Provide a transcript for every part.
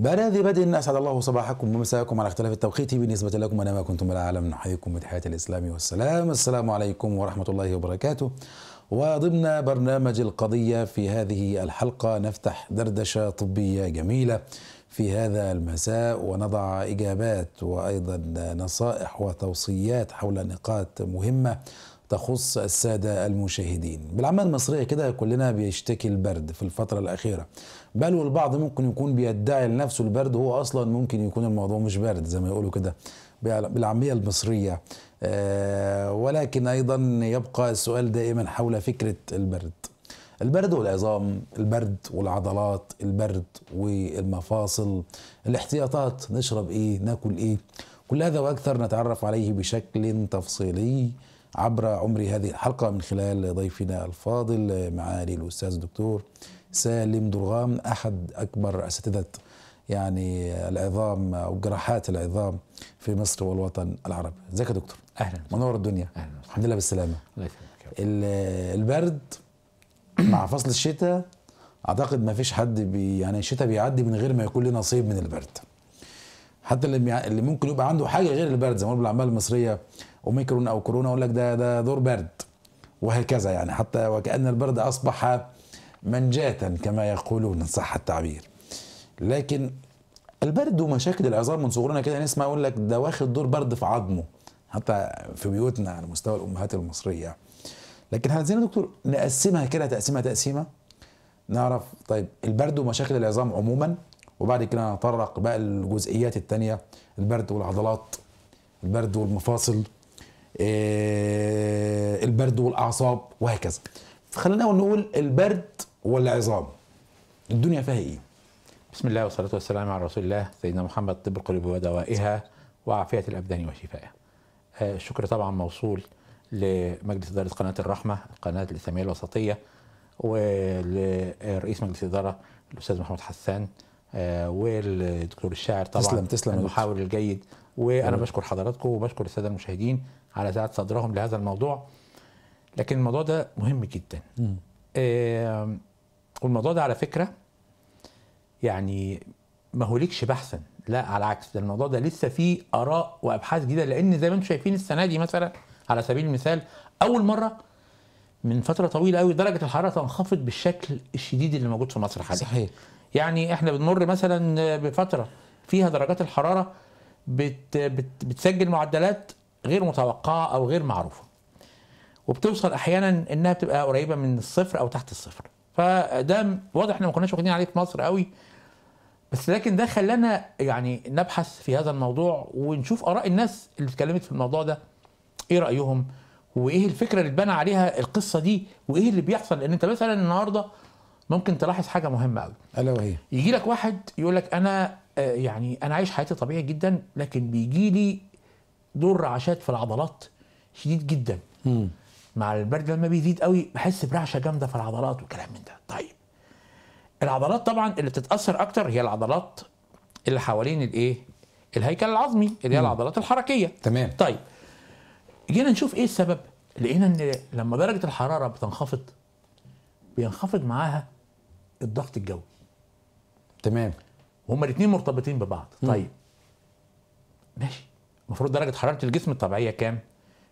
بنادي بدء اسعد الله صباحكم ومساءكم على اختلاف التوقيت بالنسبه لكم انا ما كنتم العالم نحييكم بتحيه الاسلام والسلام السلام عليكم ورحمه الله وبركاته وضمن برنامج القضيه في هذه الحلقه نفتح دردشه طبيه جميله في هذا المساء ونضع اجابات وايضا نصائح وتوصيات حول نقاط مهمه تخص السادة المشاهدين بالعامة المصرية كده كلنا بيشتكي البرد في الفترة الأخيرة بل والبعض ممكن يكون بيدعي لنفسه البرد هو أصلا ممكن يكون الموضوع مش برد زي ما يقولوا كده بالعامية المصرية آه، ولكن أيضا يبقى السؤال دائما حول فكرة البرد البرد والعظام البرد والعضلات البرد والمفاصل الاحتياطات نشرب ايه ناكل ايه كل هذا واكثر نتعرف عليه بشكل تفصيلي عبر عمر هذه الحلقة من خلال ضيفنا الفاضل آه، معالي الأستاذ الدكتور سالم درغام أحد أكبر أساتذة يعني آه، العظام أو جراحات العظام في مصر والوطن العربي ازيك يا دكتور أهلا منور الدنيا أهلا الحمد لله بالسلامة الله يسلمك آه، البرد مع فصل الشتاء اعتقد ما فيش حد بي يعني الشتاء بيعدي من غير ما يكون له نصيب من البرد حتى اللي, اللي ممكن يبقى عنده حاجه غير البرد زي ما العماله المصريه اوميكرون او كورونا اقول لك ده ده دور برد وهكذا يعني حتى وكأن البرد أصبح منجاة كما يقولون صح التعبير لكن البرد ومشاكل العظام من صغرنا كده نسمع يقول لك ده واخد دور برد في عظمه حتى في بيوتنا على مستوى الأمهات المصرية لكن عايزين يا دكتور نقسمها كده تقسيمة تقسيمة نعرف طيب البرد ومشاكل العظام عموما وبعد كده نتطرق بقى للجزئيات الثانيه البرد والعضلات البرد والمفاصل آه، البرد والاعصاب وهكذا فخلينا نقول البرد والعظام الدنيا فيها ايه بسم الله والصلاة والسلام على رسول الله سيدنا محمد طب القلوب ودوائها وعافية الأبدان وشفائها آه، الشكر طبعا موصول لمجلس إدارة قناة الرحمة القناة الإسلامية الوسطية ولرئيس مجلس الإدارة الأستاذ محمد حسان آه، والدكتور الشاعر طبعا تسلم تسلم المحاور الجيد وانا بشكر حضراتكم وبشكر الساده المشاهدين على ساعة صدرهم لهذا الموضوع لكن الموضوع ده مهم جدا آه والموضوع ده على فكره يعني ما هولكش بحثا لا على العكس ده الموضوع ده لسه فيه اراء وابحاث جديده لان زي ما انتم شايفين السنه دي مثلا على سبيل المثال اول مره من فتره طويله قوي درجه الحراره تنخفض بالشكل الشديد اللي موجود في مصر حاليا صحيح يعني احنا بنمر مثلا بفتره فيها درجات الحراره بت بت بتسجل معدلات غير متوقعه او غير معروفه وبتوصل احيانا انها بتبقى قريبه من الصفر او تحت الصفر فده واضح احنا ما كناش واخدين عليه في مصر قوي بس لكن ده خلانا يعني نبحث في هذا الموضوع ونشوف اراء الناس اللي اتكلمت في الموضوع ده ايه رايهم وايه الفكره اللي اتبنى عليها القصه دي وايه اللي بيحصل لان انت مثلا النهارده ممكن تلاحظ حاجه مهمه قوي الا وهي يجي لك واحد يقول لك انا آه، يعني انا عايش حياتي طبيعي جدا لكن بيجي لي دور رعشات في العضلات شديد جدا مم. مع البرد لما بيزيد قوي بحس برعشه جامده في العضلات وكلام من ده طيب العضلات طبعا اللي بتتاثر اكتر هي العضلات اللي حوالين الايه الهيكل العظمي اللي هي العضلات الحركيه تمام طيب جينا نشوف ايه السبب لقينا ان لما درجه الحراره بتنخفض بينخفض معاها الضغط الجوي تمام هما الاثنين مرتبطين ببعض طيب مم. ماشي المفروض درجه حراره الجسم الطبيعيه كام؟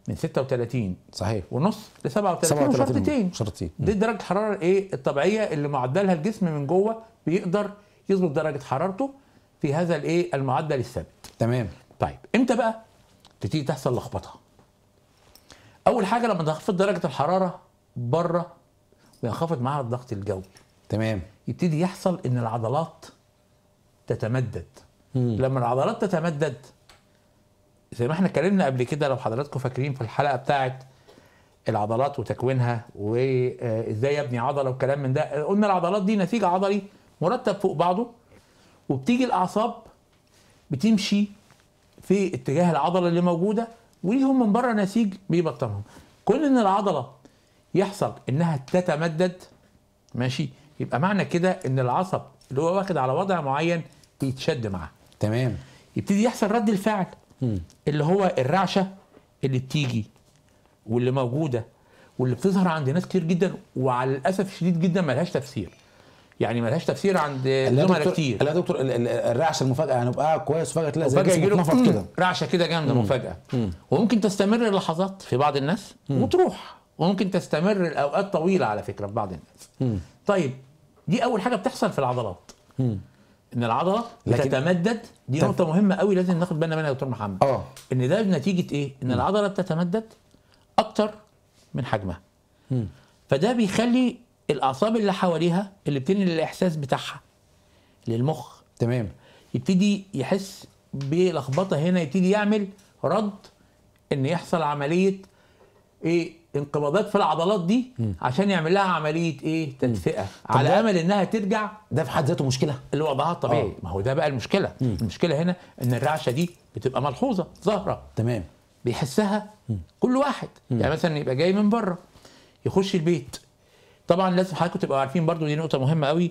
من 36 صحيح ونص ل 37 وشرطتين شرطتين دي درجه الحراره الايه الطبيعيه اللي معدلها الجسم من جوه بيقدر يظبط درجه حرارته في هذا الايه المعدل الثابت تمام طيب امتى بقى تبتدي تحصل لخبطه اول حاجه لما تنخفض درجه الحراره بره وينخفض معاها الضغط الجوي تمام يبتدي يحصل ان العضلات تتمدد مم. لما العضلات تتمدد زي ما احنا اتكلمنا قبل كده لو حضراتكم فاكرين في الحلقه بتاعه العضلات وتكوينها وازاي يبني عضله وكلام من ده قلنا العضلات دي نسيج عضلي مرتب فوق بعضه وبتيجي الاعصاب بتمشي في اتجاه العضله اللي موجوده وليهم من بره نسيج بيبطنهم كون ان العضله يحصل انها تتمدد ماشي يبقى معنى كده ان العصب اللي هو واخد على وضع معين بيتشد معاه تمام يبتدي يحصل رد الفعل اللي هو الرعشه اللي بتيجي واللي موجوده واللي بتظهر عند ناس كتير جدا وعلى الاسف الشديد جدا ملهاش تفسير يعني ملهاش تفسير عند زملاء كتير لا دكتور الرعشه المفاجاه يعني بقى كويس فجاه تلاقي زي جسمك كده رعشه كده جامده مفاجاه وممكن تستمر لحظات في بعض الناس مم. وتروح وممكن تستمر لاوقات طويله على فكره في بعض الناس مم. طيب دي اول حاجه بتحصل في العضلات مم. ان العضله لكن... بتتمدد دي نقطه تم... مهمه قوي لازم ناخد بالنا منها يا دكتور محمد اه ان ده نتيجه ايه ان العضله بتتمدد اكتر من حجمها م. فده بيخلي الاعصاب اللي حواليها اللي بتنقل الاحساس بتاعها للمخ تمام يبتدي يحس بلخبطه هنا يبتدي يعمل رد ان يحصل عمليه ايه انقباضات في العضلات دي عشان يعمل لها عمليه ايه تدفئه على امل انها ترجع ده في حد ذاته مشكله اللي وضعها الطبيعي آه. ما هو ده بقى المشكله مم. المشكله هنا ان الرعشه دي بتبقى ملحوظه ظاهره تمام بيحسها كل واحد مم. يعني مثلا يبقى جاي من بره يخش البيت طبعا لازم حضراتكم تبقوا عارفين برضو دي نقطه مهمه قوي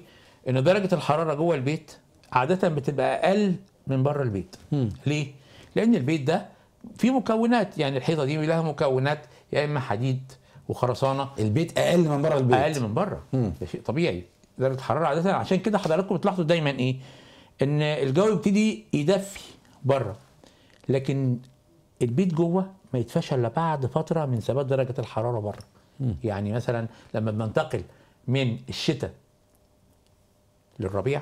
ان درجه الحراره جوه البيت عاده بتبقى اقل من بره البيت مم. ليه لان البيت ده فيه مكونات يعني الحيطه دي لها مكونات يا اما حديد وخرسانه البيت اقل من بره البيت اقل من بره ده شيء طبيعي درجه الحراره عاده عشان كده حضراتكم بتلاحظوا دايما ايه ان الجو يبتدي يدفي بره لكن البيت جوه ما يدفاش الا بعد فتره من ثبات درجه الحراره بره يعني مثلا لما بننتقل من الشتاء للربيع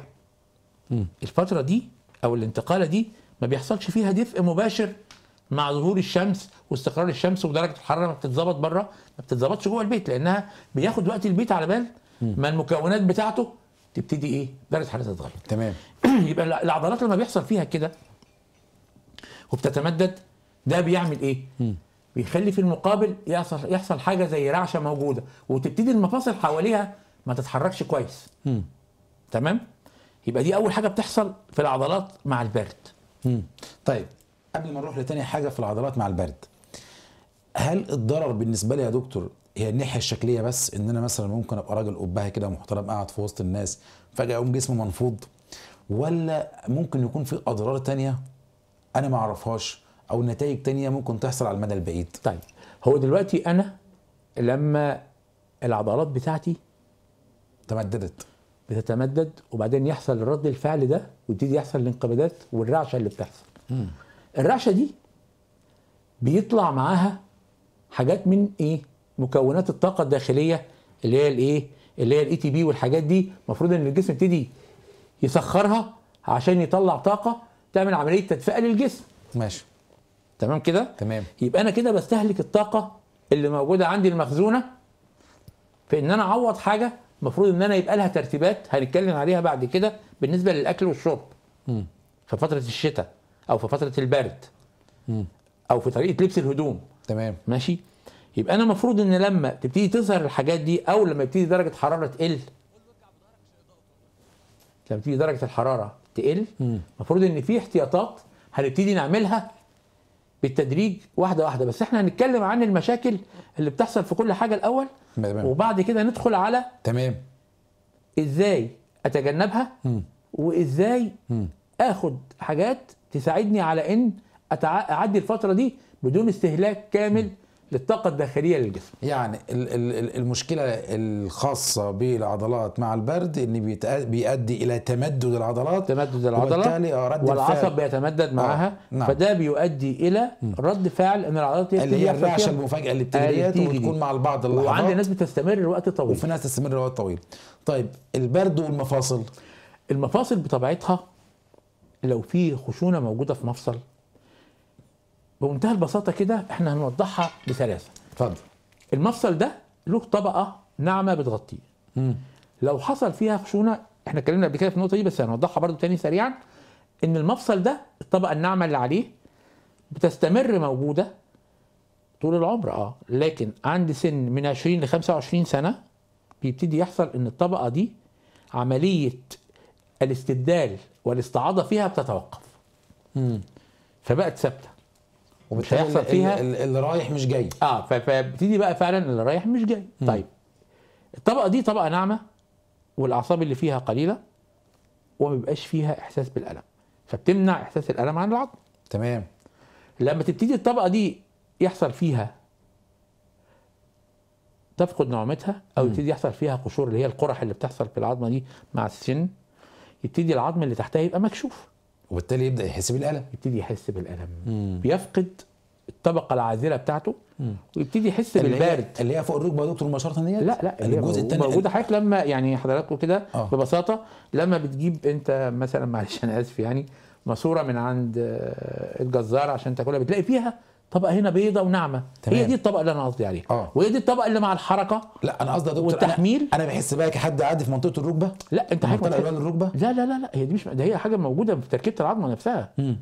الفتره دي او الانتقاله دي ما بيحصلش فيها دفء مباشر مع ظهور الشمس واستقرار الشمس ودرجه الحراره ما بتتظبط بره ما بتتظبطش جوه البيت لانها بياخد وقت البيت على بال ما المكونات بتاعته تبتدي ايه درجه حرارتها تتغير تمام يبقى العضلات لما بيحصل فيها كده وبتتمدد ده بيعمل ايه مم. بيخلي في المقابل يحصل يحصل حاجه زي رعشه موجوده وتبتدي المفاصل حواليها ما تتحركش كويس مم. تمام يبقى دي اول حاجه بتحصل في العضلات مع البرد مم. طيب قبل ما نروح لتاني حاجه في العضلات مع البرد هل الضرر بالنسبه لي يا دكتور هي الناحيه الشكليه بس ان انا مثلا ممكن ابقى راجل قبهه كده محترم قاعد في وسط الناس فجاه اقوم جسمي منفوض ولا ممكن يكون في اضرار تانية انا ما اعرفهاش او نتائج تانية ممكن تحصل على المدى البعيد طيب هو دلوقتي انا لما العضلات بتاعتي تمددت بتتمدد وبعدين يحصل رد الفعل ده ويبتدي يحصل الانقباضات والرعشه اللي بتحصل الرعشه دي بيطلع معاها حاجات من ايه مكونات الطاقه الداخليه اللي هي الايه اللي هي الاي تي بي والحاجات دي المفروض ان الجسم يبتدي يسخرها عشان يطلع طاقه تعمل عمليه تدفئه للجسم ماشي تمام كده تمام يبقى انا كده بستهلك الطاقه اللي موجوده عندي المخزونه في ان انا اعوض حاجه المفروض ان انا يبقى لها ترتيبات هنتكلم عليها بعد كده بالنسبه للاكل والشرب امم. في فتره الشتاء او في فتره البرد او في طريقه لبس الهدوم تمام ماشي يبقى انا المفروض ان لما تبتدي تظهر الحاجات دي او لما يبتدي درجه حراره تقل لما تيجي درجه الحراره تقل المفروض ان في احتياطات هنبتدي نعملها بالتدريج واحده واحده بس احنا هنتكلم عن المشاكل اللي بتحصل في كل حاجه الاول تمام. وبعد كده ندخل على تمام ازاي اتجنبها مم. وازاي مم. اخد حاجات تساعدني على ان اعدي الفتره دي بدون استهلاك كامل للطاقه الداخليه للجسم. يعني المشكله الخاصه بالعضلات مع البرد ان بيؤدي الى تمدد العضلات تمدد العضله آه، رد والعصب بيتمدد آه، معاها آه. نعم. فده بيؤدي الى رد فعل ان العضلات اللي هي الرعشه المفاجئه اللي بتيجي وتكون مع البعض اللحظات وعند ناس بتستمر لوقت طويل وفي ناس تستمر لوقت طويل. طيب البرد والمفاصل المفاصل بطبيعتها لو في خشونه موجوده في مفصل بمنتهى البساطه كده احنا هنوضحها بسلاسه اتفضل المفصل ده له طبقه ناعمه بتغطيه لو حصل فيها خشونه احنا اتكلمنا قبل كده في النقطه دي بس هنوضحها برده تاني سريعا ان المفصل ده الطبقه الناعمه اللي عليه بتستمر موجوده طول العمر اه لكن عند سن من 20 ل 25 سنه بيبتدي يحصل ان الطبقه دي عمليه الاستبدال والاستعاضه فيها بتتوقف امم فبقت ثابته ومش هيحصل فيها اللي رايح مش جاي اه فبتدي بقى فعلا اللي رايح مش جاي مم. طيب الطبقه دي طبقه ناعمه والاعصاب اللي فيها قليله وما بيبقاش فيها احساس بالالم فبتمنع احساس الالم عن العظم تمام لما تبتدي الطبقه دي يحصل فيها تفقد نعومتها او يبتدي يحصل فيها قشور اللي هي القرح اللي بتحصل في العظمه دي مع السن يبتدي العظم اللي تحتها يبقى مكشوف وبالتالي يبدا يحس بالالم يبتدي يحس بالالم مم. بيفقد الطبقه العازله بتاعته مم. ويبتدي يحس اللي بالبرد هي اللي هي فوق الركبه يا دكتور مباشره ديت لا لا الجزء الثاني موجوده حضرتك لما يعني حضراتكم كده آه. ببساطه لما بتجيب انت مثلا معلش انا اسف يعني ماسوره من عند الجزار عشان تاكلها بتلاقي فيها طبقه هنا بيضه وناعمه هي دي الطبقه اللي انا قصدي عليها آه. وهي دي الطبقه اللي مع الحركه لا انا قصدي يا دكتور والتحميل انا, أنا بحس بقى كحد قاعد في منطقه الركبه لا انت حاجه منطقه الوان الركبه لا لا لا لا هي دي مش ده هي حاجه موجوده في تركيبه العظمه نفسها م.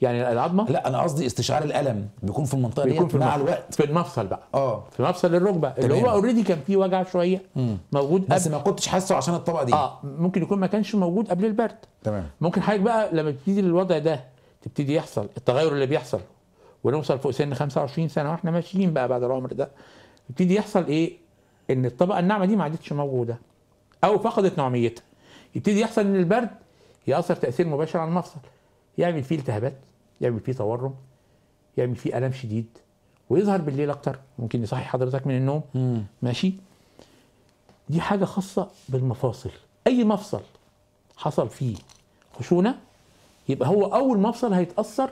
يعني العظمه لا انا قصدي استشعار الالم بيكون في المنطقه بيكون في مع الوقت في المفصل بقى اه في مفصل الركبه اللي هو اوريدي كان فيه وجع شويه مم. موجود بس ما كنتش حاسه عشان الطبقه دي اه ممكن يكون ما كانش موجود قبل البرد تمام ممكن حضرتك بقى لما بتبتدي الوضع ده تبتدي يحصل التغير اللي بيحصل ونوصل فوق سن 25 سنه واحنا ماشيين بقى بعد العمر ده يبتدي يحصل ايه؟ ان الطبقه الناعمه دي ما عادتش موجوده او فقدت نوعيتها يبتدي يحصل ان البرد ياثر تاثير مباشر على المفصل يعمل فيه التهابات يعمل فيه تورم يعمل فيه الم شديد ويظهر بالليل اكتر ممكن يصحي حضرتك من النوم مم. ماشي دي حاجه خاصه بالمفاصل اي مفصل حصل فيه خشونه يبقى هو اول مفصل هيتاثر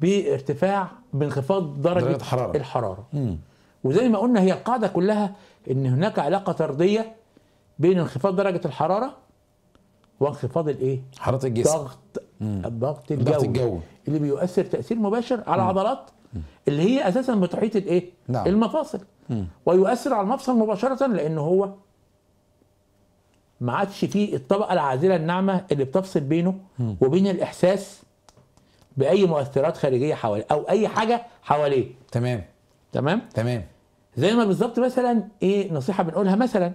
بارتفاع بانخفاض درجه, درجة حرارة. الحراره مم. وزي ما قلنا هي القاعده كلها ان هناك علاقه طرديه بين انخفاض درجه الحراره وانخفاض الايه حراره الجسم ضغط الضغط الجوي الجو اللي بيؤثر تاثير مباشر على مم. عضلات مم. اللي هي اساسا بتحيط الايه نعم. المفاصل مم. ويؤثر على المفصل مباشره لان هو ما عادش فيه الطبقه العازله الناعمه اللي بتفصل بينه مم. وبين الاحساس باي مؤثرات خارجيه حواليه او اي حاجه حواليه تمام تمام تمام زي ما بالظبط مثلا ايه نصيحه بنقولها مثلا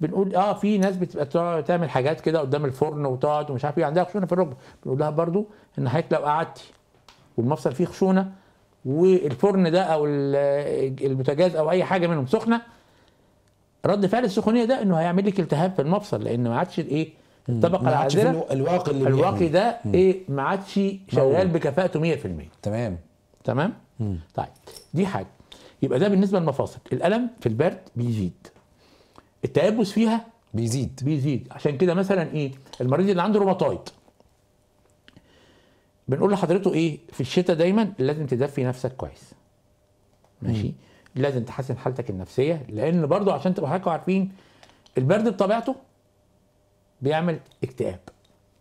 بنقول اه في ناس بتبقى تعمل حاجات كده قدام الفرن وتقعد ومش عارف ايه عندها خشونه في الركبه بنقول لها برضو ان حضرتك لو قعدتي والمفصل فيه خشونه والفرن ده او البوتاجاز او اي حاجه منهم سخنه رد فعل السخونيه ده انه هيعمل لك التهاب في المفصل لان ما عادش الايه الطبقه العازله الواقي اللي الواقي ده مم. ايه ما عادش شغال بكفاءته 100% تمام تمام مم. طيب دي حاجه يبقى ده بالنسبه للمفاصل الالم في البرد بيزيد التيبس فيها بيزيد بيزيد عشان كده مثلا ايه المريض اللي عنده روماتويد بنقول لحضرته ايه في الشتاء دايما لازم تدفي نفسك كويس ماشي مم. لازم تحسن حالتك النفسيه لان برضو عشان تبقى حضرتك عارفين البرد بطبيعته بيعمل اكتئاب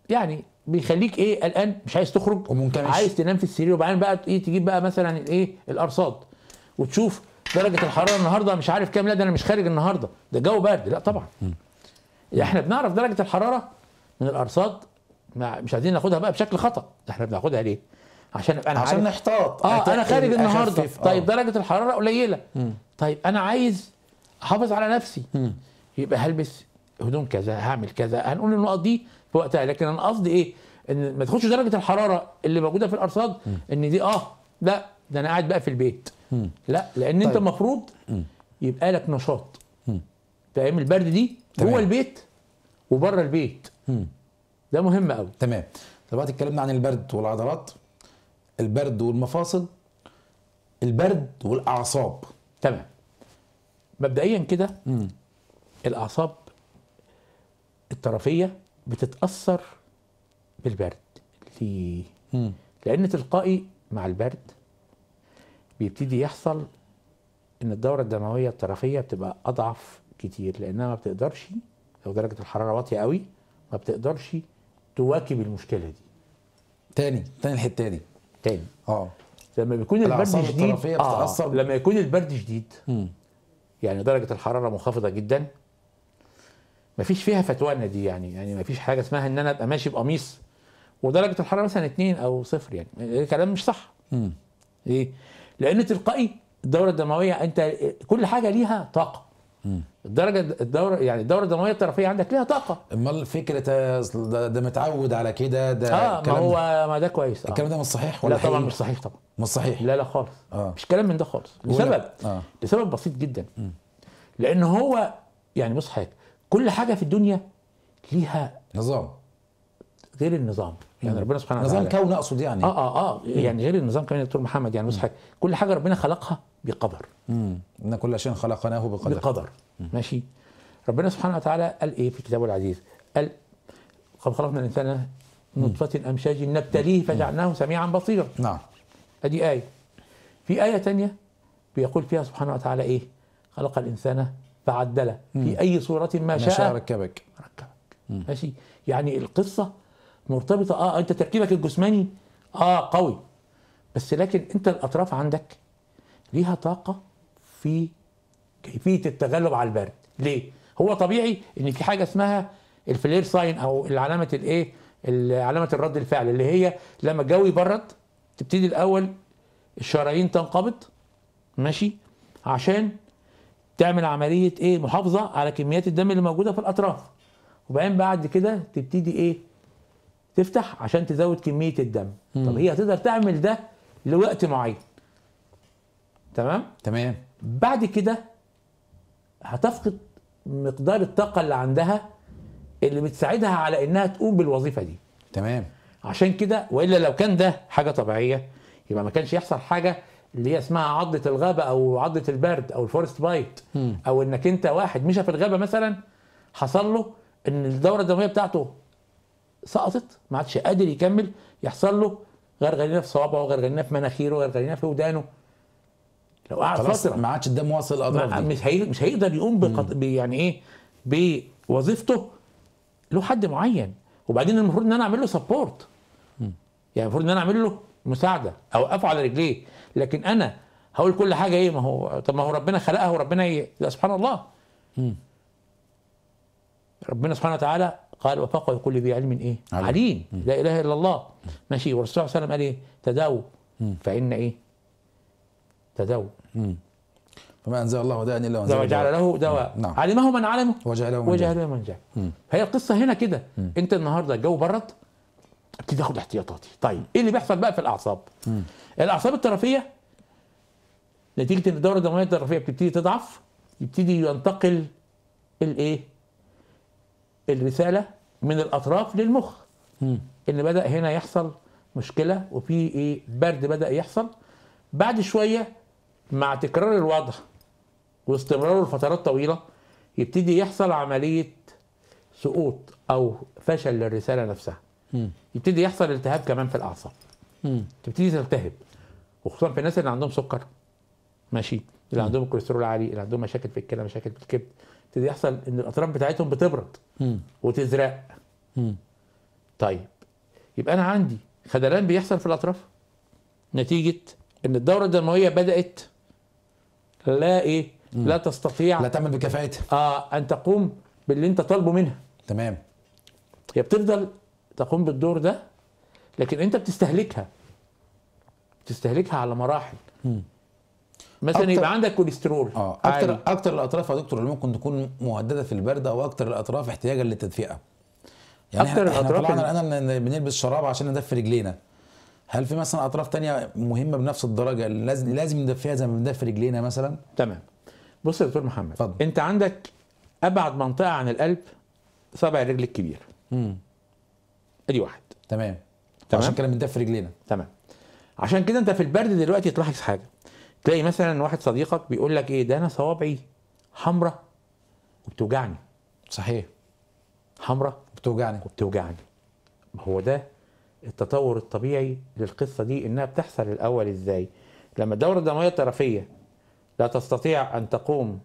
يعني بيخليك ايه قلقان مش عايز تخرج ومنكمش عايز تنام في السرير وبعدين بقى ايه تجيب بقى مثلا الايه الارصاد وتشوف درجه الحراره النهارده مش عارف كام لا ده انا مش خارج النهارده ده جو برد لا طبعا يعني احنا بنعرف درجه الحراره من الارصاد مش عايزين ناخدها بقى بشكل خطا احنا بناخدها ليه عشان ابقى انا عشان نحتاط اه انا خارج النهارده أخفف. آه. طيب درجه الحراره قليله م. طيب انا عايز احافظ على نفسي م. يبقى هلبس هدوم كذا هعمل كذا هنقول النقط دي في وقتها لكن انا قصدي ايه ان ما تاخدش درجه الحراره اللي موجوده في الارصاد ان دي اه لا ده انا قاعد بقى في البيت لا لان طيب. انت المفروض يبقى لك نشاط فاهم البرد دي جوه البيت وبره البيت ده مهم قوي تمام دلوقتي اتكلمنا عن البرد والعضلات البرد والمفاصل البرد والاعصاب تمام مبدئيا كده الاعصاب الطرفيه بتتاثر بالبرد ليه؟ لان تلقائي مع البرد بيبتدي يحصل ان الدوره الدمويه الطرفيه بتبقى اضعف كتير لانها ما بتقدرش لو درجه الحراره واطيه قوي ما بتقدرش تواكب المشكله دي تاني تاني الحته دي تاني اه لما بيكون البرد شديد آه. بتتأثر. لما يكون البرد شديد مم. يعني درجه الحراره منخفضه جدا مفيش فيها فتوانا دي يعني يعني مفيش حاجه اسمها ان انا ابقى ماشي بقميص ودرجه الحراره مثلا 2 او صفر يعني إيه، كلام مش صح م. ليه؟ لان تلقائي الدوره الدمويه انت كل حاجه ليها طاقه الدرجه الدوره يعني الدوره الدموية الطرفيه عندك ليها طاقه امال فكره ده, متعود على كده ده اه ما هو ما ده كويس آه. الكلام ده مش صحيح ولا لا طبعا مش صحيح طبعا مش صحيح لا لا خالص آه. مش كلام من ده خالص لسبب آه. لسبب بسيط جدا م. لان هو يعني بص حاجه كل حاجه في الدنيا ليها نظام غير النظام يعني ربنا سبحانه وتعالى نظام كون اقصد يعني اه اه اه يعني غير النظام كمان يا دكتور محمد يعني بص حاجه كل حاجه ربنا خلقها بقدر امم ان كل شيء خلقناه بقدر بقدر مم. ماشي ربنا سبحانه وتعالى قال ايه في كتابه العزيز قال قد خلقنا الانسان نطفة امشاج نبتليه فجعلناه سميعا بصيرا نعم ادي ايه في ايه ثانيه بيقول فيها سبحانه وتعالى ايه خلق الانسان فعدله في اي صوره ما شاء, شاء ركبك ركبك ماشي يعني القصه مرتبطه اه انت تركيبك الجسماني اه قوي بس لكن انت الاطراف عندك ليها طاقه في كيفيه التغلب على البرد ليه هو طبيعي ان في حاجه اسمها الفلير ساين او علامه الايه علامه الرد الفعل اللي هي لما الجو يبرد تبتدي الاول الشرايين تنقبض ماشي عشان تعمل عمليه ايه محافظه على كميات الدم اللي موجوده في الاطراف وبعدين بعد كده تبتدي ايه تفتح عشان تزود كميه الدم مم. طب هي هتقدر تعمل ده لوقت معين تمام تمام بعد كده هتفقد مقدار الطاقه اللي عندها اللي بتساعدها على انها تقوم بالوظيفه دي تمام عشان كده والا لو كان ده حاجه طبيعيه يبقى ما كانش يحصل حاجه اللي هي اسمها عضه الغابه او عضه البرد او الفورست بايت م. او انك انت واحد مشى في الغابه مثلا حصل له ان الدوره الدمويه بتاعته سقطت ما عادش قادر يكمل يحصل له غرغرينه في صوابعه غرغرينه في مناخيره غرغرينه في ودانه لو قعد فتره ما عادش الدم واصل الاضرار مش هي... مش هيقدر يقوم بقط... بي يعني ايه بوظيفته له حد معين وبعدين المفروض ان انا اعمل له سبورت يعني المفروض ان انا اعمل له مساعده اوقفه على رجليه لكن انا هقول كل حاجه ايه ما هو طب ما هو ربنا خلقها وربنا ايه سبحان الله ربنا سبحانه وتعالى قال وفقه كل ذي علم ايه علم, عليم. مم. لا اله الا الله ماشي والرسول صلى الله عليه وسلم قال ايه تداووا فان ايه تداووا فما انزل الله داء الا وانزل وجعل له دواء نعم. علمه من علمه وجعله من وجعله من جعله فهي القصه هنا كده انت النهارده الجو برد ابتدي اخد احتياطاتي طيب ايه اللي بيحصل بقى في الاعصاب م. الاعصاب الطرفيه نتيجه ان الدوره الدمويه الطرفيه بتبتدي تضعف يبتدي ينتقل الايه الرساله من الاطراف للمخ م. ان بدا هنا يحصل مشكله وفي ايه برد بدا يحصل بعد شويه مع تكرار الوضع واستمراره لفترات طويله يبتدي يحصل عمليه سقوط او فشل للرساله نفسها يبتدي يحصل التهاب كمان في الاعصاب تبتدي تلتهب وخصوصا في الناس اللي عندهم سكر ماشي اللي عندهم كوليسترول عالي اللي عندهم مشاكل في الكلى مشاكل في الكبد يبتدي يحصل ان الاطراف بتاعتهم بتبرد وتزرق طيب يبقى انا عندي خدلان بيحصل في الاطراف نتيجه ان الدوره الدمويه بدات لا ايه مم. لا تستطيع لا تعمل بكفاءتها اه ان تقوم باللي انت طالبه منها تمام هي بتفضل تقوم بالدور ده لكن انت بتستهلكها بتستهلكها على مراحل مثلا يبقى عندك كوليسترول اه اكتر عالي. اكتر الاطراف يا دكتور اللي ممكن تكون مهدده في البرد او اكتر الاطراف احتياجا للتدفئه يعني اكتر احنا الاطراف طلعنا الان بنلبس شراب عشان ندفي رجلينا هل في مثلا اطراف تانية مهمه بنفس الدرجه لازم لازم ندفيها زي ما بندفي رجلينا مثلا تمام بص يا دكتور محمد فضل. انت عندك ابعد منطقه عن القلب صابع الرجل الكبير امم ادي واحد تمام تمام عشان كده بندف رجلينا تمام عشان كده انت في البرد دلوقتي تلاحظ حاجه تلاقي مثلا واحد صديقك بيقول لك ايه ده انا صوابعي حمراء وبتوجعني صحيح حمراء وبتوجعني وبتوجعني هو ده التطور الطبيعي للقصه دي انها بتحصل الاول ازاي لما الدوره الدمويه الطرفيه لا تستطيع ان تقوم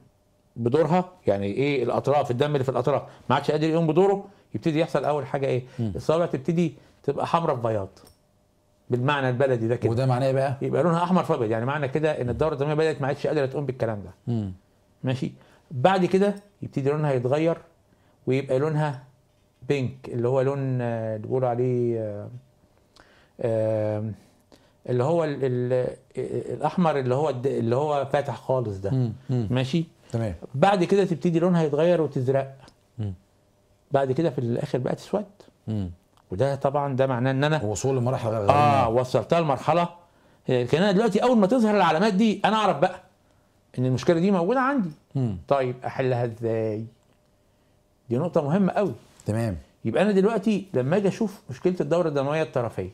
بدورها يعني ايه الاطراف الدم اللي في الاطراف ما عادش قادر يقوم بدوره يبتدي يحصل اول حاجه ايه الصوابع تبتدي تبقى حمراء في بياض بالمعنى البلدي ده كده وده معناه ايه بقى؟ يبقى لونها احمر في يعني معنى كده ان الدوره الدمويه بدات ما عادش قادره تقوم بالكلام ده مم. ماشي بعد كده يبتدي لونها يتغير ويبقى لونها بينك اللي هو لون اللي آه، بيقولوا عليه آه، آه، اللي هو الـ الـ الاحمر اللي هو اللي هو فاتح خالص ده مم. ماشي تمام بعد كده تبتدي لونها يتغير وتزرق مم. بعد كده في الاخر بقى تسود وده طبعا ده معناه ان انا آه، وصول لمرحله اه وصلتها لمرحله كان انا دلوقتي اول ما تظهر العلامات دي انا اعرف بقى ان المشكله دي موجوده عندي مم. طيب احلها ازاي دي نقطه مهمه قوي تمام يبقى انا دلوقتي لما اجي اشوف مشكله الدوره الدمويه الطرفيه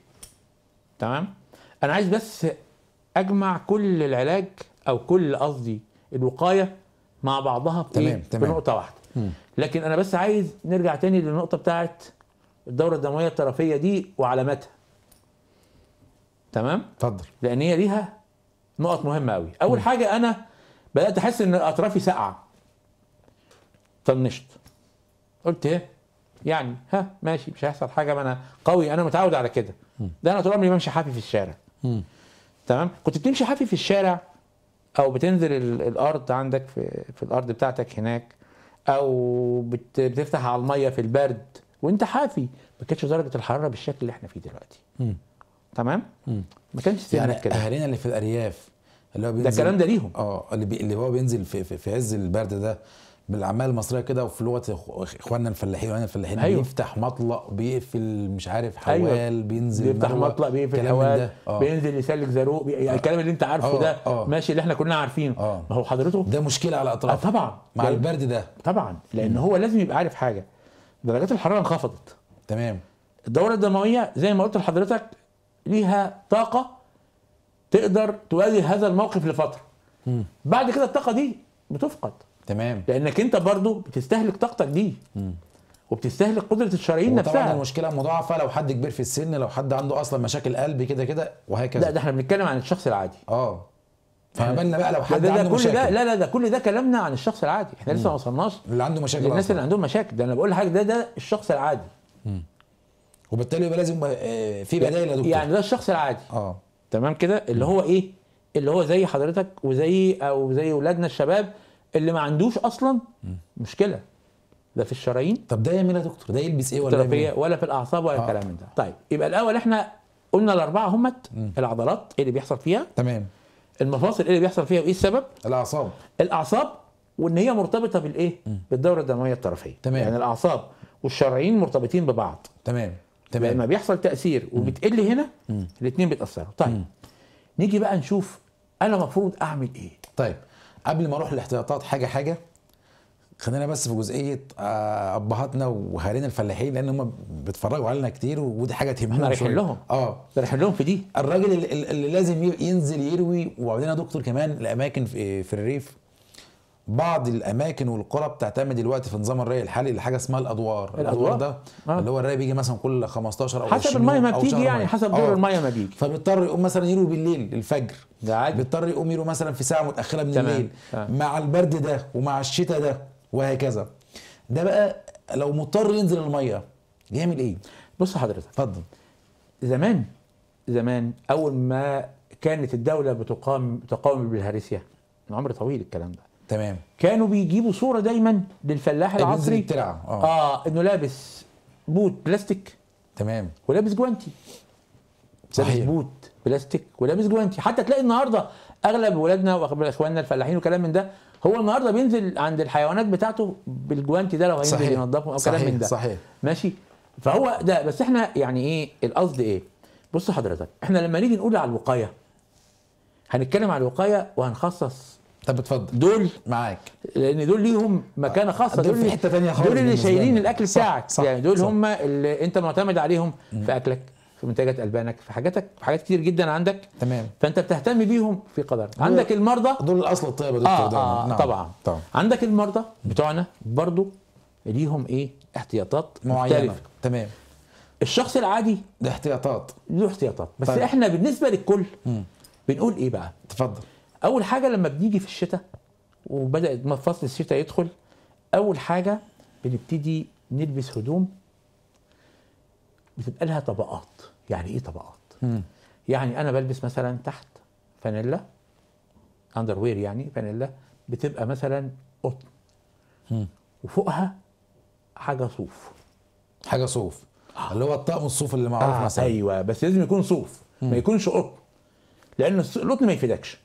تمام انا عايز بس اجمع كل العلاج او كل قصدي الوقايه مع بعضها في, تمام تمام نقطه واحده م. لكن انا بس عايز نرجع تاني للنقطه بتاعت الدوره الدمويه الطرفيه دي وعلاماتها تمام اتفضل لان هي ليها نقط مهمه قوي اول م. حاجه انا بدات احس ان اطرافي ساقعه طنشت قلت ايه يعني ها ماشي مش هيحصل حاجه ما انا قوي انا متعود على كده ده انا طول عمري بمشي حافي في الشارع تمام كنت بتمشي حافي في الشارع او بتنزل الارض عندك في, في الارض بتاعتك هناك او بتفتح على الميه في البرد وانت حافي ما كانتش درجه الحراره بالشكل اللي احنا فيه دلوقتي م. تمام م. ما كانش يعني كده اهالينا اللي في الارياف اللي هو بينزل ده الكلام ده ليهم اه اللي, بي... اللي هو بينزل في, في, في عز البرد ده بالاعمال المصريه كده وفي لغه اخواننا الفلاحين وانا الفلاحين أيوه. بيفتح مطلق بيقفل مش عارف أيوه. حوال أيوه. بينزل بيفتح مطلق بيقفل حوال آه. بينزل يسلك زاروق بي... يعني آه. الكلام اللي انت عارفه آه. ده أوه. ماشي اللي احنا كلنا عارفينه ما هو حضرته ده مشكله على اطرافه طبعا مع لأ... البرد ده طبعا لان م. هو لازم يبقى عارف حاجه درجات الحراره انخفضت تمام الدوره الدمويه زي ما قلت لحضرتك ليها طاقه تقدر تواجه هذا الموقف لفتره م. بعد كده الطاقه دي بتفقد تمام لانك انت برضو بتستهلك طاقتك دي م. وبتستهلك قدره الشرايين نفسها طبعا المشكله مضاعفه لو حد كبير في السن لو حد عنده اصلا مشاكل قلب كده كده وهكذا لا ده احنا بنتكلم عن الشخص العادي اه فما بالنا بقى لو حد ده, ده عنده كل مشاكل ده لا لا ده كل ده كلامنا عن الشخص العادي احنا لسه ما وصلناش اللي عنده مشاكل الناس أصلاً. اللي عندهم مشاكل ده انا بقول لحضرتك ده ده الشخص العادي وبالتالي يبقى لازم آه، في يعني بدائل يا دكتور يعني ده الشخص العادي اه تمام كده اللي هو ايه اللي هو زي حضرتك وزي او زي اولادنا الشباب اللي ما عندوش اصلا مشكله ده في الشرايين طب ده يعمل ايه يا دكتور ده يلبس ايه ولا ايه ولا في الاعصاب ولا آه. من ده طيب يبقى الاول احنا قلنا الاربعه همت العضلات ايه اللي بيحصل فيها تمام المفاصل ايه اللي بيحصل فيها وايه السبب الاعصاب الاعصاب وان هي مرتبطه بالايه بالدوره الدمويه الطرفيه تمام يعني الاعصاب والشرايين مرتبطين ببعض تمام تمام لما بيحصل تاثير وبتقل هنا الاثنين بيتاثروا طيب مم. نيجي بقى نشوف انا المفروض اعمل ايه طيب قبل ما اروح الاحتياطات حاجه حاجه خلينا بس في جزئيه آه، ابهاتنا واهالينا الفلاحين لان هم بيتفرجوا علينا كتير ودي حاجه تهمنا احنا رايحين لهم اه رايحين لهم في دي الراجل اللي, اللي لازم ينزل يروي وبعدين يا دكتور كمان الاماكن في, في الريف بعض الاماكن والقرى بتعتمد دلوقتي في نظام الري الحالي لحاجه اسمها الادوار الادوار, ده آه. اللي هو الري بيجي مثلا كل 15 او حسب الميه ما بتيجي يعني حسب دور آه. الميه ما بيجي فبيضطر يقوم مثلا يروي بالليل الفجر ده عادي بيضطر يقوم يروي مثلا في ساعه متاخره من تمام. الليل آه. مع البرد ده ومع الشتاء ده وهكذا ده بقى لو مضطر ينزل الميه يعمل ايه بص حضرتك اتفضل زمان زمان اول ما كانت الدوله بتقام تقاوم بالهرسيه من عمر طويل الكلام ده تمام كانوا بيجيبوا صوره دايما للفلاح العصري اه, اه انه لابس بوت بلاستيك تمام ولابس جوانتي صحيح لابس بوت بلاستيك ولابس جوانتي حتى تلاقي النهارده اغلب ولادنا واخواننا الفلاحين وكلام من ده هو النهارده بينزل عند الحيوانات بتاعته بالجوانتي ده لو هينزل ينضفهم او كلام من ده صحيح ماشي فهو ده بس احنا يعني ايه القصد ايه بص حضرتك احنا لما نيجي نقول على الوقايه هنتكلم على الوقايه وهنخصص طب اتفضل دول معاك لان دول ليهم مكانه خاصه دول, دول في حته ثانيه خالص دول اللي شايلين الاكل بتاعك صح يعني دول صح هم اللي انت معتمد عليهم مم. في اكلك في منتجات البانك في حاجاتك في حاجات كتير جدا عندك تمام فانت بتهتم بيهم في قدر عندك المرضى دول الاصل الطيب يا دكتور آه, آه نعم. طبعا طبعا عندك المرضى بتوعنا برضو ليهم ايه احتياطات معينه تمام الشخص العادي ده احتياطات له احتياطات بس طيب. احنا بالنسبه للكل بنقول ايه بقى اتفضل اول حاجه لما بنيجي في الشتاء وبدا فصل الشتاء يدخل اول حاجه بنبتدي نلبس هدوم بتبقى لها طبقات يعني ايه طبقات يعني انا بلبس مثلا تحت فانيلا اندر وير يعني فانيلا بتبقى مثلا قطن وفوقها حاجه صوف حاجه صوف آه. اللي هو الطقم الصوف اللي معروف آه مثلا ايوه بس لازم يكون صوف ما يكونش قطن لان القطن ما يفيدكش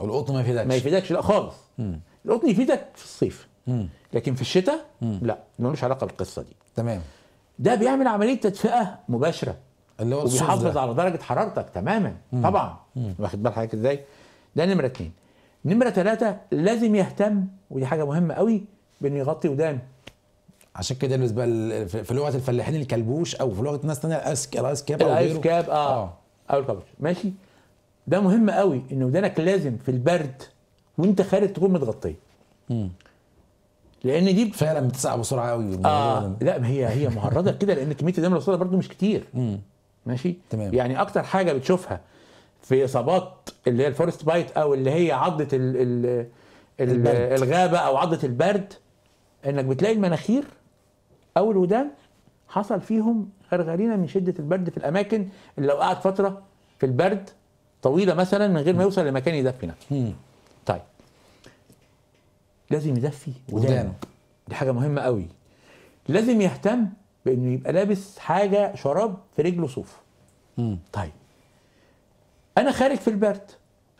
والقطن ما يفيدكش ما يفيدكش لا خالص القطن يفيدك في الصيف مم. لكن في الشتاء مم. لا ملوش علاقه بالقصه دي تمام ده بيعمل عمليه تدفئه مباشره اللي هو وبيحافظ على درجه حرارتك تماما مم. طبعا واخد بال حضرتك ازاي ده نمره اثنين نمره ثلاثه لازم يهتم ودي حاجه مهمه قوي بانه يغطي ودانه عشان كده بالنسبه في لغه الفلاحين الكلبوش او في لغه ناس ثانيه الايس كاب الايس كاب اه, آه. او الكابوش ماشي ده مهم قوي ان ودانك لازم في البرد وانت خارج تكون متغطيه لان دي فعلا بتسقع بسرعه قوي آه لا هي هي مهرده كده لان كميه الدم الوصلة برده مش كتير مم. ماشي تمام. يعني اكتر حاجه بتشوفها في اصابات اللي هي الفورست بايت او اللي هي عضه ال ال ال الغابه او عضه البرد انك بتلاقي المناخير او الودان حصل فيهم غرغرينا من شده البرد في الاماكن اللي لو قعد فتره في البرد طويله مثلا من غير ما يوصل لمكان يدفي نفسه طيب لازم يدفي ودانه دي حاجه مهمه قوي لازم يهتم بانه يبقى لابس حاجه شراب في رجله صوف طيب انا خارج في البرد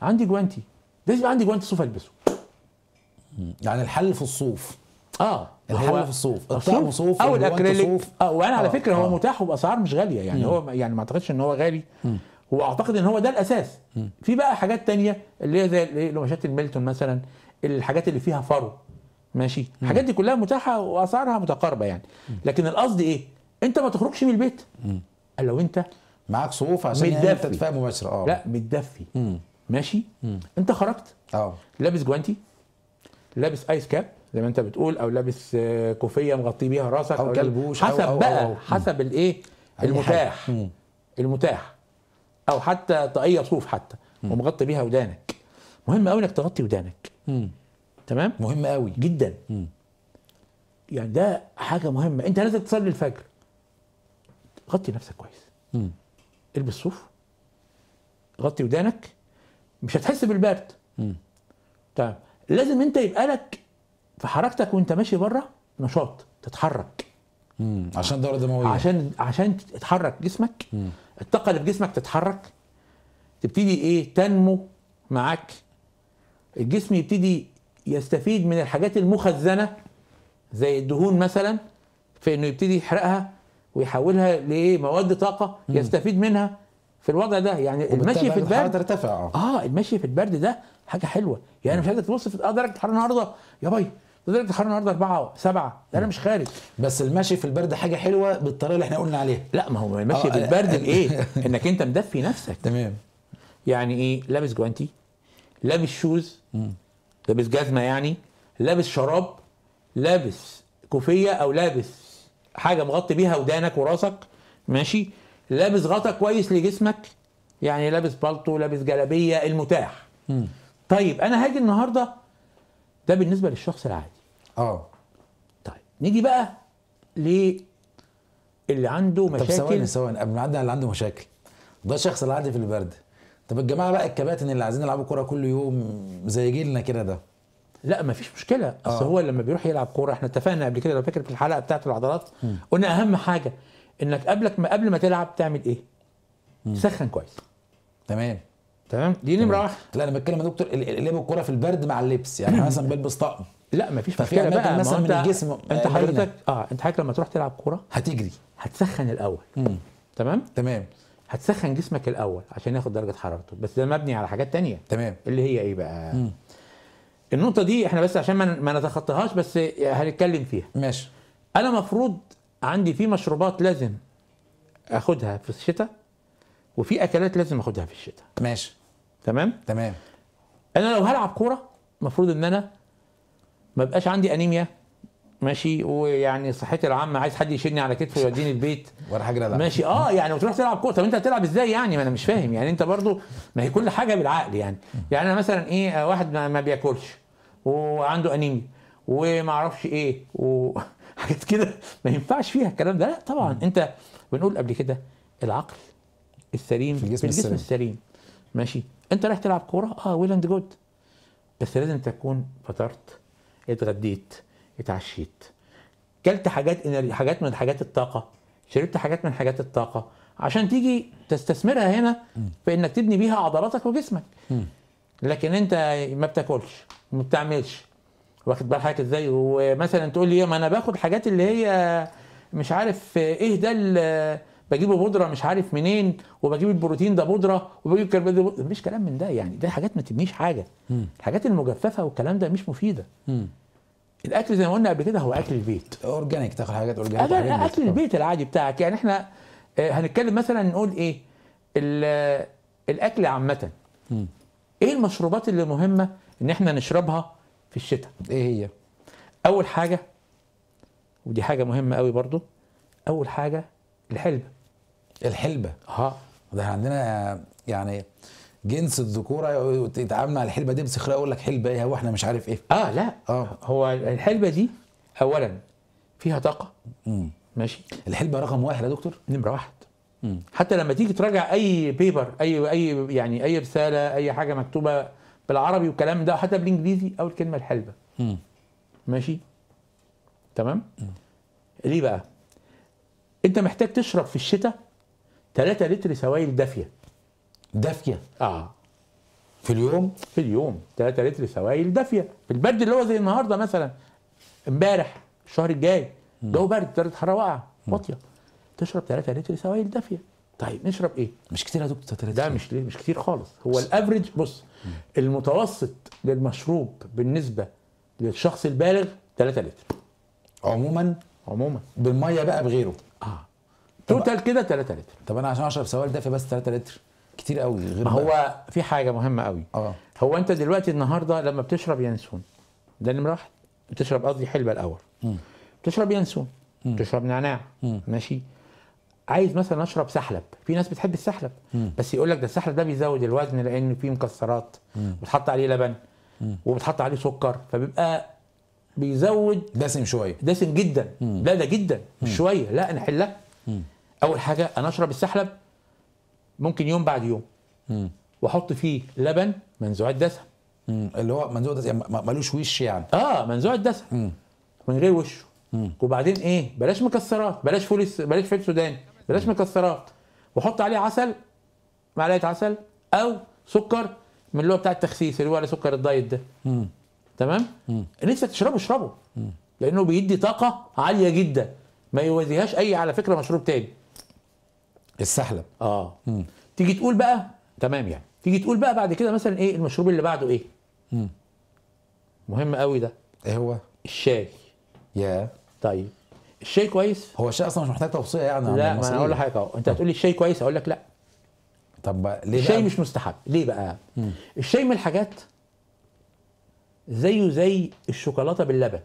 عندي جوانتي لازم عندي جوانتي صوف البسه يعني الحل في الصوف اه الحل في الصوف الطعم صوف او الاكريليك اه وانا على آه، فكره آه. هو متاح وباسعار مش غاليه يعني مم. هو يعني ما اعتقدش ان هو غالي مم. واعتقد ان هو ده الاساس في بقى حاجات تانية اللي هي زي مشات الميلتون مثلا الحاجات اللي فيها فرو ماشي الحاجات دي كلها متاحه واسعارها متقاربه يعني لكن القصد ايه انت ما تخرجش من البيت قال لو انت معاك صوف عشان يعني انت تدفع مباشره اه لا متدفي ماشي مم. انت خرجت اه لابس جوانتي لابس ايس كاب زي ما انت بتقول او لابس آه، كوفيه مغطي بيها راسك او, أو كلبوش حسب أو أو بقى أو أو. حسب الايه المتاح المتاح او حتى طاقيه صوف حتى ومغطي بيها ودانك مهم قوي انك تغطي ودانك مم. تمام مهم قوي جدا مم. يعني ده حاجه مهمه انت لازم تصلي الفجر غطي نفسك كويس مم. البس صوف غطي ودانك مش هتحس بالبرد تمام لازم انت يبقى لك في حركتك وانت ماشي بره نشاط تتحرك مم. عشان دوره دمويه عشان عشان تتحرك جسمك مم. الطاقه اللي في جسمك تتحرك تبتدي ايه تنمو معاك الجسم يبتدي يستفيد من الحاجات المخزنه زي الدهون مثلا في انه يبتدي يحرقها ويحولها لايه مواد طاقه يستفيد منها في الوضع ده يعني المشي في البرد ارتفع آه. اه المشي في البرد ده حاجه حلوه يعني مش قادر توصف في درجه الحراره النهارده يا باي لدرجه الحراره النهارده سبعه ده انا مش خارج بس المشي في البرد حاجه حلوه بالطريقه اللي احنا قلنا عليها لا ما هو المشي في آه، البرد ايه آه، انك انت مدفي نفسك تمام يعني ايه لابس جوانتي لابس شوز لابس جزمه يعني لابس شراب لابس كوفيه او لابس حاجه مغطي بيها ودانك وراسك ماشي لابس غطا كويس لجسمك يعني لابس بالطو لابس جلابيه المتاح مم. طيب انا هاجي النهارده ده بالنسبه للشخص العادي اه طيب نيجي بقى ل اللي عنده مشاكل طب ثواني ثواني قبل ما نعدي على اللي عنده مشاكل ده الشخص العادي في البرد طب الجماعه بقى الكباتن اللي عايزين يلعبوا كوره كل يوم زي جيلنا كده ده لا مفيش مشكله آه. اصل هو لما بيروح يلعب كوره احنا اتفقنا قبل كده لو فاكر في الحلقه بتاعه العضلات قلنا اهم حاجه انك قبلك ما قبل ما تلعب تعمل ايه؟ تسخن كويس تمام تمام دي نمره واحده لا انا بتكلم يا دكتور لعب الكوره في البرد مع اللبس يعني مثلا بلبس طقم لا مفيش مشكله بقى مثلا من الجسم آه، انت حضرتك اه انت حضرتك لما تروح تلعب كوره هتجري هتسخن الاول تمام تمام هتسخن جسمك الاول عشان ياخد درجه حرارته بس ده مبني على حاجات تانية تمام اللي هي ايه بقى مم. النقطه دي احنا بس عشان ما نتخطاهاش بس هنتكلم فيها ماشي انا مفروض عندي في مشروبات لازم اخدها في الشتاء وفي اكلات لازم اخدها في الشتاء ماشي تمام تمام انا لو هلعب كوره المفروض ان انا ما بقاش عندي انيميا ماشي ويعني صحتي العامه عايز حد يشيلني على كتفه ويوديني البيت ولا حاجه لا ماشي اه يعني وتروح تلعب كوره طب انت هتلعب ازاي يعني ما انا مش فاهم يعني انت برضو ما هي كل حاجه بالعقل يعني يعني انا مثلا ايه واحد ما, ما بياكلش وعنده انيميا وما اعرفش ايه وحاجات كده ما ينفعش فيها الكلام ده لا طبعا انت بنقول قبل كده العقل السليم في الجسم, في الجسم السليم. السليم ماشي انت رايح تلعب كوره اه ويل اند جود بس لازم تكون فطرت اتغديت اتعشيت كلت حاجات حاجات من حاجات الطاقه شربت حاجات من حاجات الطاقه عشان تيجي تستثمرها هنا في انك تبني بيها عضلاتك وجسمك لكن انت ما بتاكلش ما بتعملش واخد بال حضرتك ازاي ومثلا تقول لي ما انا باخد حاجات اللي هي مش عارف ايه ده بجيب بودره مش عارف منين وبجيب البروتين ده بودره وبجيب الكربوهيدرات ده بودرة. مفيش كلام من ده يعني ده حاجات ما تبنيش حاجه مم. الحاجات المجففه والكلام ده مش مفيده مم. الاكل زي ما قلنا قبل كده هو اكل البيت اورجانيك تاخد حاجات اورجانيك اكل البيت العادي بتاعك يعني احنا آه، هنتكلم مثلا نقول ايه الاكل عامه ايه المشروبات اللي مهمه ان احنا نشربها في الشتاء ايه هي اول حاجه ودي حاجه مهمه قوي برضو اول حاجه الحلبة الحلبة اه ده احنا عندنا يعني جنس الذكوره يتعامل مع الحلبه دي بسخريه يقول لك حلبه ايه واحنا مش عارف ايه اه لا اه هو الحلبه دي اولا فيها طاقه مم. ماشي الحلبه رقم واحد يا دكتور نمره واحد مم. حتى لما تيجي تراجع اي بيبر اي اي يعني اي رساله اي حاجه مكتوبه بالعربي والكلام ده حتى بالانجليزي اول كلمه الحلبه مم. ماشي تمام مم. ليه بقى انت محتاج تشرب في الشتاء 3 لتر سوائل دافيه دافيه اه في اليوم في اليوم 3 لتر سوائل دافيه في البرد اللي هو زي النهارده مثلا امبارح الشهر الجاي جو برد درجه حراره واقعه واطيه تشرب 3 لتر سوائل دافيه طيب نشرب ايه مش كتير يا دكتور 3 ده مش ليه مش كتير خالص هو الافريج بص مم. المتوسط للمشروب بالنسبه للشخص البالغ 3 لتر عموما عموما بالميه بقى بغيره اه توتال كده 3 لتر طب انا عشان اشرب سوائل دافيه بس 3 لتر كتير قوي غير ما هو بقى. في حاجه مهمه قوي اه هو انت دلوقتي النهارده لما بتشرب ينسون ده نمره واحد بتشرب قصدي حلبه الاول م. بتشرب ينسون م. بتشرب نعناع م. ماشي عايز مثلا اشرب سحلب في ناس بتحب السحلب م. بس يقول لك ده السحلب ده بيزود الوزن لان فيه مكسرات بتحط عليه لبن م. وبتحط عليه سكر فبيبقى بيزود دسم شويه دسم جدا لا ده جدا مش شويه لا انا احلها اول حاجه انا اشرب السحلب ممكن يوم بعد يوم واحط فيه لبن منزوع الدسم اللي هو منزوع الدسم يعني ملوش وش يعني اه منزوع الدسم مم. من غير وشه مم. وبعدين ايه بلاش مكسرات بلاش فول بلاش فول سوداني بلاش مم. مكسرات واحط عليه عسل معلقه عسل او سكر من اللي هو بتاع التخسيس اللي هو سكر الدايت ده مم. تمام ان انت تشربه اشربه لانه بيدي طاقه عاليه جدا ما يوازيهاش اي على فكره مشروب تاني السحلب اه مم. تيجي تقول بقى تمام يعني تيجي تقول بقى بعد كده مثلا ايه المشروب اللي بعده ايه مم. مهم قوي ده ايه هو الشاي يا yeah. طيب الشاي كويس هو الشاي اصلا مش محتاج توصيه يعني لا ما انا اقول لك اهو انت هتقول لي الشاي كويس اقول لك لا طب ليه الشاي بقى؟ مش مستحب ليه بقى مم. الشاي من الحاجات زيه زي الشوكولاته باللبن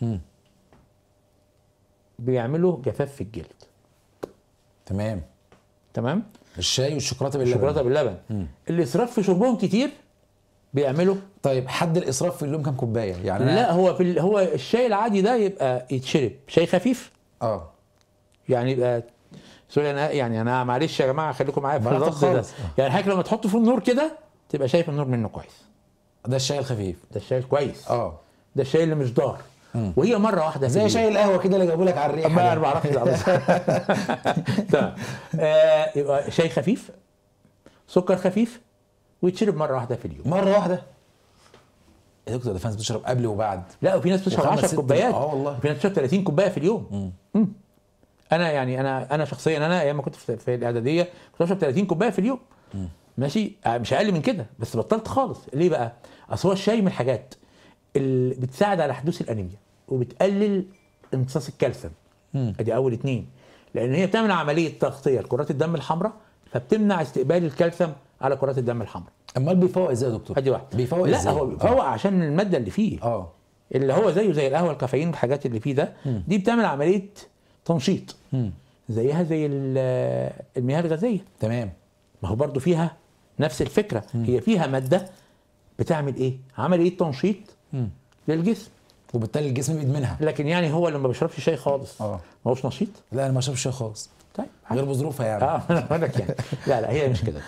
مم. بيعملوا جفاف في الجلد تمام تمام الشاي والشوكولاته باللبن الشوكولاته باللبن مم. الاسراف في شربهم كتير بيعملوا طيب حد الاسراف في اليوم كام كوبايه يعني لا هو في ال... هو الشاي العادي ده يبقى يتشرب شاي خفيف اه يعني يبقى سوري انا يعني انا معلش يا جماعه خليكم معايا في الرد ده يعني حضرتك لما تحطه في النور كده تبقى شايف النور منه كويس ده الشاي الخفيف ده الشاي الكويس اه ده الشاي اللي مش ضار وهي مره واحده زي شاي القهوه كده اللي جابوا لك على الريحه بقى اربع رقم طيب تمام آه، يبقى شاي خفيف سكر خفيف ويتشرب مره واحده في اليوم مره واحده يا دكتور ده في ناس بتشرب قبل وبعد لا وفي ناس بتشرب 10 كوبايات اه والله في ناس بتشرب 30 كوبايه في اليوم مم. مم. انا يعني انا انا شخصيا انا ايام ما كنت في الاعداديه كنت بشرب 30 كوبايه في اليوم مم. ماشي آه، مش اقل من كده بس بطلت خالص ليه بقى اصل هو الشاي من الحاجات اللي بتساعد على حدوث الانيميا وبتقلل امتصاص الكالسيوم ادي اول اتنين لان هي بتعمل عمليه تغطيه لكرات الدم الحمراء فبتمنع استقبال الكالسيوم على كرات الدم الحمراء امال بيفوق ازاي يا دكتور ادي واحده بيفوق لا ازاي؟ هو بيفوق آه. عشان الماده اللي فيه اه اللي هو زيه زي القهوه الكافيين والحاجات اللي فيه ده م. دي بتعمل عمليه تنشيط م. زيها زي المياه الغازيه تمام ما هو برضه فيها نفس الفكره مم. هي فيها ماده بتعمل ايه؟ عمل ايه التنشيط للجسم وبالتالي الجسم بيدمنها لكن يعني هو لما بيشربش شاي خالص اه ما هوش نشيط؟ لا انا ما بشربش شاي خالص طيب غير بظروفها يعني اه انا يعني لا لا هي مش كده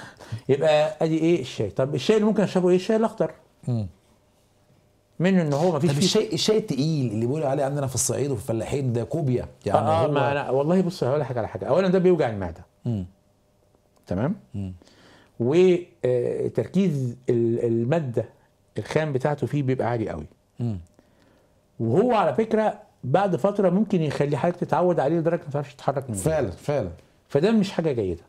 يبقى ادي ايه الشاي طب الشاي اللي ممكن اشربه ايه؟ الشاي الاخضر منه ان هو ما فيش طب الشاي الشاي التقيل اللي بيقولوا عليه عندنا في الصعيد وفي الفلاحين ده كوبيا يعني اه, آه هو... ما أنا والله بص هقول لك على حاجه اولا ده بيوجع المعده تمام؟ مم. وتركيز الماده الخام بتاعته فيه بيبقى عالي قوي وهو على فكره بعد فتره ممكن يخلي حضرتك تتعود عليه لدرجه ما تعرفش تتحرك منه فعلا فعلا فده مش حاجه جيده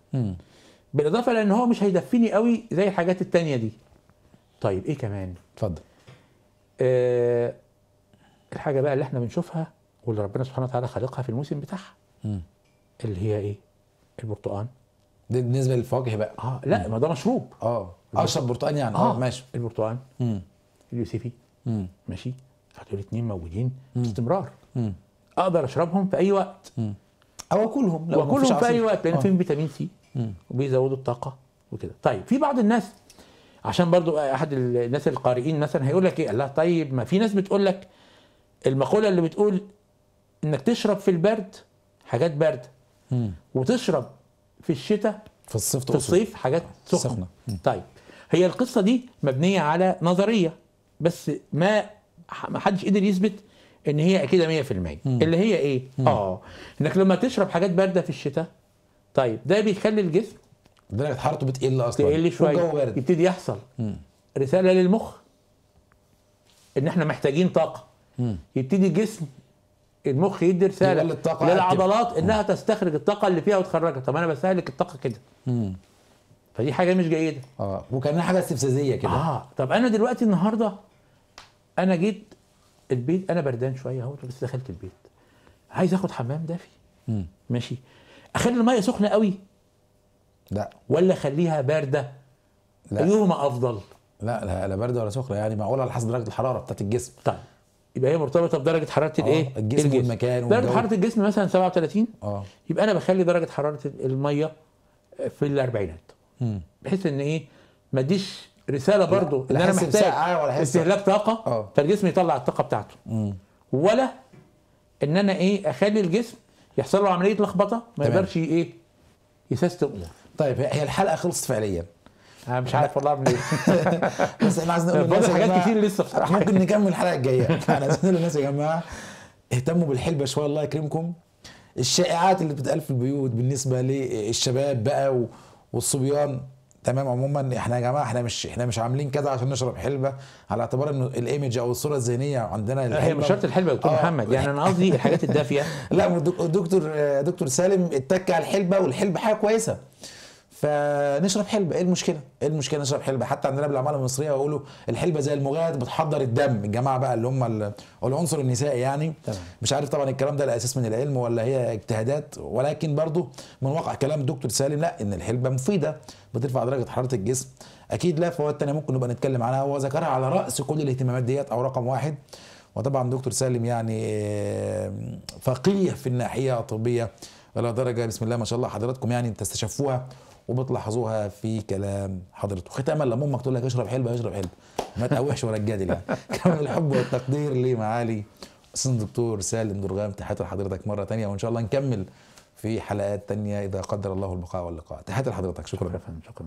بالاضافه لان هو مش هيدفيني قوي زي الحاجات التانية دي طيب ايه كمان اتفضل آه الحاجه بقى اللي احنا بنشوفها واللي ربنا سبحانه وتعالى خلقها في الموسم بتاعها اللي هي ايه البرتقال بالنسبه للفواكه بقى اه لا ما ده مشروب اه اشرب برتقال يعني اه, آه. ماشي البرتقال اليوسفي ماشي فدول اتنين موجودين باستمرار اقدر اشربهم في اي وقت او اكلهم لو اكلهم في اي وقت لان آه. فيهم فيتامين سي وبيزودوا الطاقه وكده طيب في بعض الناس عشان برضو احد الناس القارئين مثلا هيقول لك ايه لها طيب ما في ناس بتقول لك المقوله اللي بتقول انك تشرب في البرد حاجات بارده وتشرب في الشتاء في الصيف في الصيف حاجات سخنه, طيب هي القصه دي مبنيه على نظريه بس ما ما حدش قدر يثبت ان هي اكيد 100% اللي هي ايه؟ مم. اه انك لما تشرب حاجات بارده في الشتاء طيب ده بيخلي الجسم درجه حرارته بتقل اصلا تقل شويه يبتدي يحصل مم. رساله للمخ ان احنا محتاجين طاقه مم. يبتدي الجسم المخ يدي رساله للعضلات انها مم. تستخرج الطاقه اللي فيها وتخرجها طب انا بستهلك الطاقه كده مم. فدي حاجه مش جيده اه وكانها حاجه استفزازيه كده اه طب انا دلوقتي النهارده انا جيت البيت انا بردان شويه اهو بس دخلت البيت عايز اخد حمام دافي مم. ماشي اخلي الميه سخنه قوي لا ولا اخليها بارده لا ايهما افضل لا لا لا بارده ولا سخنه يعني معقوله على حسب درجه الحراره بتاعت الجسم طيب يبقى هي مرتبطه بدرجه حراره آه، الايه؟ الجسم, الجسم والمكان درجه حراره الجسم مثلا 37 اه يبقى انا بخلي درجه حراره الميه في الاربعينات بحيث ان ايه ما اديش رساله برضو ان انا محتاج استهلاك طاقه أوه. فالجسم يطلع الطاقه بتاعته مم. ولا ان انا ايه اخلي الجسم يحصل له عمليه لخبطه ما يقدرش ايه يسستم طيب هي الحلقه خلصت فعليا انا مش عارف والله اعمل ايه بس احنا عايزين نقول للناس حاجات كتير لسه بصراحه ممكن نكمل الحلقه الجايه احنا يعني عايزين نقول للناس يا جماعه اهتموا بالحلبه شويه الله يكرمكم الشائعات اللي بتتقال في البيوت بالنسبه للشباب بقى والصبيان تمام عموما احنا يا جماعه احنا مش احنا مش عاملين كده عشان نشرب حلبه على اعتبار ان الايمج او الصوره الذهنيه عندنا هي مش شرط الحلبه يا آه. دكتور محمد يعني انا قصدي الحاجات الدافيه لا دكتور دكتور سالم اتك على الحلبه والحلبه حاجه كويسه فنشرب حلبه ايه المشكله؟ ايه المشكله نشرب حلبه؟ حتى عندنا بالعماله المصريه يقولوا الحلبه زي المغاد بتحضر الدم، الجماعه بقى اللي هم العنصر النسائي يعني طبعا. مش عارف طبعا الكلام ده الاساس من العلم ولا هي اجتهادات ولكن برضه من واقع كلام الدكتور سالم لا ان الحلبه مفيده بترفع درجه حراره الجسم اكيد لا فوائد تانية ممكن نبقى نتكلم عنها هو ذكرها على راس كل الاهتمامات ديت او رقم واحد وطبعا دكتور سالم يعني فقيه في الناحيه الطبيه الى درجه بسم الله ما شاء الله حضراتكم يعني تستشفوها وبتلاحظوها في كلام حضرته ختاما لما امك تقول لك اشرب حلبه اشرب حلبه ما تقوحش ولا تجادل يعني كمان الحب والتقدير لمعالي استاذ دكتور سالم درغام تحياتي لحضرتك مره تانية وان شاء الله نكمل في حلقات تانية اذا قدر الله البقاء واللقاء تحياتي لحضرتك شكرا شكرا, شكرا.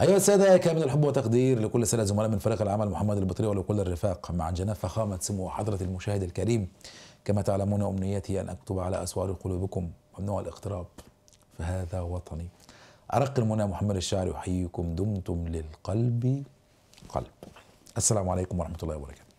أيها السادة كامل الحب والتقدير لكل السادة زملاء من فريق العمل محمد البطري ولكل الرفاق مع جناب فخامة سمو حضرة المشاهد الكريم كما تعلمون أمنيتي أن أكتب على أسوار قلوبكم ممنوع الاقتراب فهذا وطني أرق المنى محمد الشاعر يحييكم دمتم للقلب قلب السلام عليكم ورحمة الله وبركاته